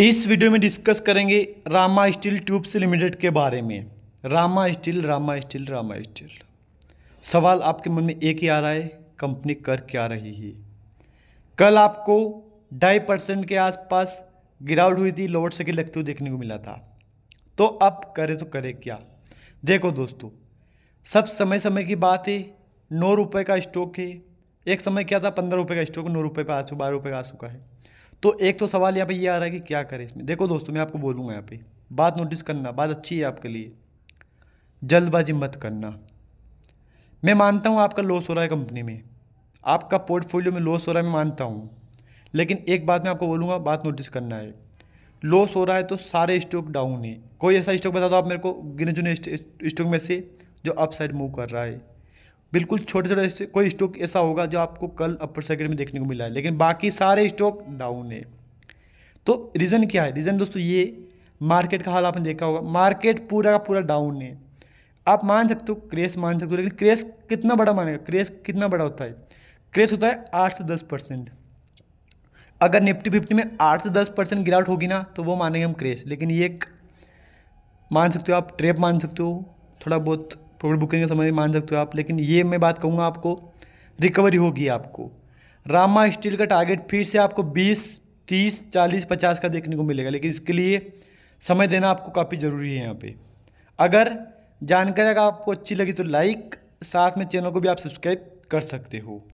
इस वीडियो में डिस्कस करेंगे रामा स्टील ट्यूब्स लिमिटेड के बारे में Rama steel Rama steel Rama steel सवाल आपके मन में एक ही आ रहा है कंपनी कर क्या रही है कल आपको ढाई परसेंट के आसपास गिरावट हुई थी लोअर सेकेंड लगते हुए देखने को मिला था तो अब करे तो करे क्या देखो दोस्तों सब समय समय की बात है नौ रुपये का स्टॉक है एक समय क्या था पंद्रह रुपये का स्टॉक नौ रुपये पर आ चुका बारह रुपये का आ चुका है तो एक तो सवाल यहाँ पे ये आ रहा है कि क्या करें इसमें देखो दोस्तों मैं आपको बोलूँगा यहाँ पे बात नोटिस करना बात अच्छी है आपके लिए जल्दबाजी मत करना मैं मानता हूँ आपका लॉस हो रहा है कंपनी में आपका पोर्टफोलियो में लॉस हो रहा है मैं मानता हूँ लेकिन एक बात मैं आपको बोलूँगा बात नोटिस करना है लॉस हो रहा है तो सारे स्टॉक डाउन है कोई ऐसा स्टॉक बता दो आप मेरे को गिने चुने स्टॉक में से जो अप साइड मूव कर रहा है बिल्कुल छोटे छोटे कोई स्टॉक ऐसा होगा जो आपको कल अपर सर्किट में देखने को मिला है लेकिन बाकी सारे स्टॉक डाउन है तो रीज़न क्या है रीज़न दोस्तों ये मार्केट का हाल आपने देखा होगा मार्केट पूरा का पूरा डाउन है आप मान सकते हो क्रेश मान सकते हो लेकिन क्रेश कितना बड़ा मानेगा क्रेश कितना बड़ा होता है क्रेश होता है आठ से दस परसेंट अगर निफ्टी फिफ्टी में आठ से दस परसेंट गिरावट होगी ना तो वो मानेंगे हम क्रेश लेकिन ये एक मान सकते हो आप ट्रेप मान सकते हो थोड़ा बहुत प्रॉफिट बुकिंग का समय मान सकते हो आप लेकिन ये मैं बात कहूँगा आपको रिकवरी होगी आपको रामा स्टील का टारगेट फिर से आपको बीस तीस चालीस पचास का देखने को मिलेगा लेकिन इसके लिए समय देना आपको काफ़ी ज़रूरी है यहाँ पे अगर जानकारी अगर आपको अच्छी लगी तो लाइक साथ में चैनल को भी आप सब्सक्राइब कर सकते हो